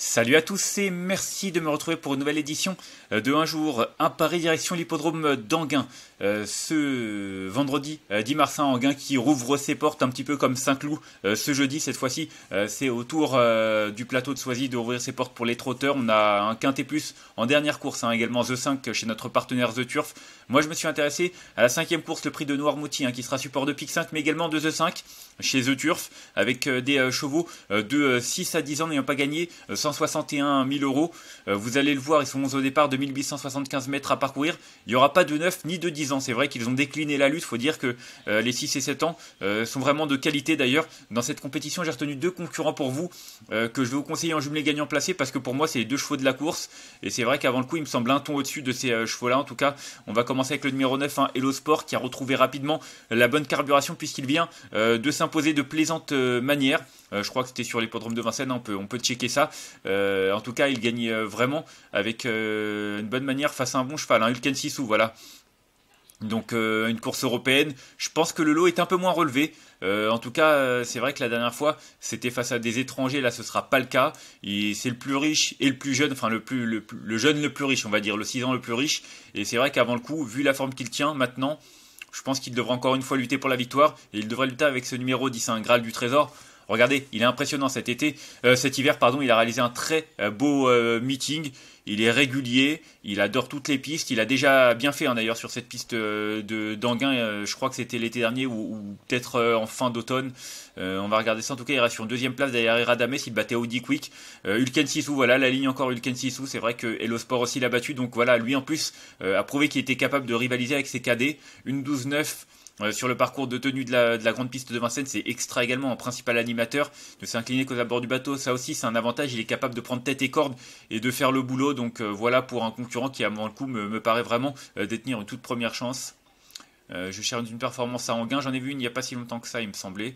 Salut à tous et merci de me retrouver pour une nouvelle édition euh, de Un jour, un Paris direction l'hippodrome d'Anguin. Euh, ce vendredi 10 euh, mars à hein, Anguin qui rouvre ses portes un petit peu comme Saint-Cloud ce jeudi cette fois-ci. c'est au tour du plateau de Soisy de ses portes pour les trotteurs. On a un quintet plus en dernière course, hein, également The 5 chez notre partenaire The Turf. Moi, je me suis intéressé à la cinquième course, le prix de Noirmouti, hein, qui sera support de pic 5, mais également de The 5 chez The Turf, avec euh, des euh, chevaux euh, de 6 à 10 ans n'ayant pas gagné 161 000 euros. vous allez le voir, ils sont au départ, de 1875 mètres à parcourir. Il n'y aura pas de 9 ni de 10 ans. C'est vrai qu'ils ont décliné la lutte. Il faut dire que les 6 et 7 ans sont vraiment de qualité. D'ailleurs, dans cette compétition, j'ai retenu deux concurrents pour vous que je vais vous conseiller en jumelé gagnant placé parce que pour moi, c'est les deux chevaux de la course. Et c'est vrai qu'avant le coup, il me semble un ton au-dessus de ces chevaux-là. En tout cas, on va commencer commencer avec le numéro 9, un hein, Hello Sport, qui a retrouvé rapidement la bonne carburation puisqu'il vient euh, de s'imposer de plaisante euh, manière. Euh, je crois que c'était sur l'hippodrome de Vincennes, hein, on peut, on peut checker ça. en tout cas, il gagne vraiment avec une bonne manière face à un bon cheval, un hein, voilà. Donc euh, une course européenne, je pense que le lot est un peu moins relevé. Euh, en tout cas, euh, c'est vrai que la dernière fois, c'était face à des étrangers. Là, ce sera pas le cas. Et C'est le plus riche et le plus jeune, enfin le plus le, jeune le plus riche, on va dire, le 6 ans le plus riche. Et c'est vrai qu'avant le coup, vu la forme qu'il tient maintenant, je pense qu'il devrait encore une fois lutter pour la victoire. Et il devrait lutter avec ce numéro 10, un Graal du Trésor. Regardez, il est impressionnant cet été, euh, cet hiver, pardon, il a réalisé un très euh, beau euh, meeting. Il est régulier, il adore toutes les pistes. Il a déjà bien fait en hein, d'ailleurs sur cette piste de d'Anguin. je crois que c'était l'été dernier ou, ou peut-être en fin d'automne. on va regarder ça. En tout cas, il reste sur une deuxième place derrière Radames. Il battait Audi Quick. Euh, Ulken Sissou, voilà, la ligne encore Ulken Sissou. C'est vrai que Hello Sport aussi l'a battu. Donc voilà, lui en plus a prouvé qu'il était capable de rivaliser avec ses cadets. Une 12-9. Euh, sur le parcours de tenue de la, grande piste de Vincennes, c'est extra également en principal animateur. de s'incliner qu'aux abords du bateau, ça aussi c'est un avantage. Il est capable de prendre tête et corde et de faire le boulot. Donc euh, voilà pour un concurrent qui, à mon coup, me paraît vraiment euh, détenir une toute première chance. Euh, je cherche une performance à Anguin, j'en ai vu une il n'y a pas si longtemps que ça, il me semblait.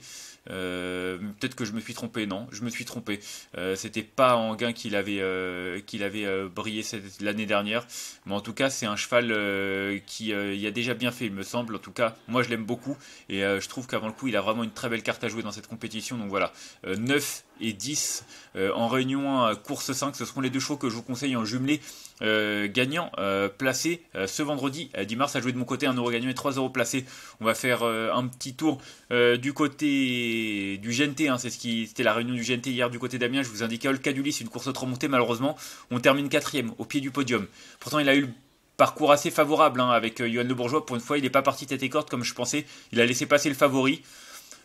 Euh, peut-être que je me suis trompé, non, je me suis trompé. Euh, c'était pas Anguin qu'il avait, qu'il avait brillé l'année dernière, mais en tout cas c'est un cheval qui a déjà bien fait, il me semble. En tout cas, moi je l'aime beaucoup et je trouve qu'avant le coup il a vraiment une très belle carte à jouer dans cette compétition. Donc voilà, 9 et 10 euh, en réunion course 5. Ce seront les deux chevaux que je vous conseille en jumelé. Euh, gagnant euh, placé ce vendredi 10 mars à jouer de mon côté 1 euro gagnant et 3 euros placé. On va faire un petit tour du côté du GNT. Hein. c'est ce qui c'était la réunion du GNT hier du côté d'Amiens. Je vous indiquais Olka une course trop montée malheureusement. On termine quatrième au pied du podium. Pourtant il a eu le parcours assez favorable hein, avec Johan Le Bourgeois. Pour une fois il n'est pas parti tête et corde comme je pensais. Il a laissé passer le favori.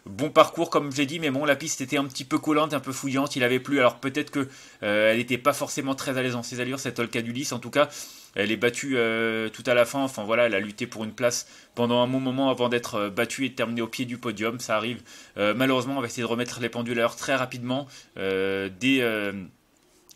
Bon parcours comme j'ai dit, mais bon, la piste était un petit peu collante, un peu fouillante, il avait plu, alors peut-être que euh, elle n'était pas forcément très à l'aise dans ses allures, cette Olka en tout cas, elle est battue euh, tout à la fin, enfin voilà, elle a lutté pour une place pendant un bon moment avant d'être euh, battue et de terminer au pied du podium, ça arrive. malheureusement, on va essayer de remettre les pendules à l'heure très rapidement, dès,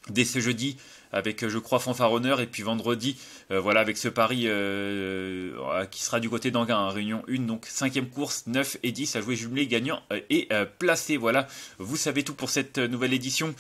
dès ce jeudi, avec euh, je crois Fanfaronneur et puis vendredi euh, voilà avec ce pari euh, qui sera du côté d'Anguin hein, Réunion 1 donc 5ème course 9 et 10 à jouer jumelé gagnant et placé voilà vous savez tout pour cette nouvelle édition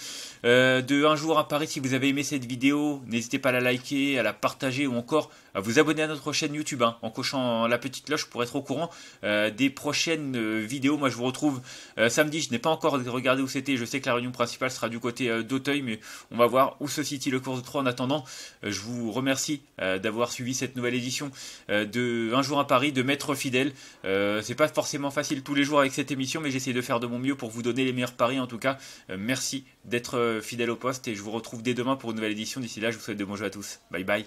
de Un jour à Paris si vous avez aimé cette vidéo n'hésitez pas à la liker à la partager ou encore à vous abonner à notre chaîne YouTube hein, en cochant la petite cloche pour être au courant des prochaines vidéos moi je vous retrouve samedi je n'ai pas encore regardé où c'était je sais que la réunion principale sera du côté d'Auteuil mais on va voir où se situe le course de 3. En attendant, euh, je vous remercie euh, d'avoir suivi cette nouvelle édition euh, de Un jour à Paris, de Maître Fidèle. c'est pas forcément facile tous les jours avec cette émission, mais j'essaie de faire de mon mieux pour vous donner les meilleurs paris. En tout cas, merci d'être fidèle au poste et je vous retrouve dès demain pour une nouvelle édition. D'ici là, je vous souhaite de bons jeux à tous. Bye bye.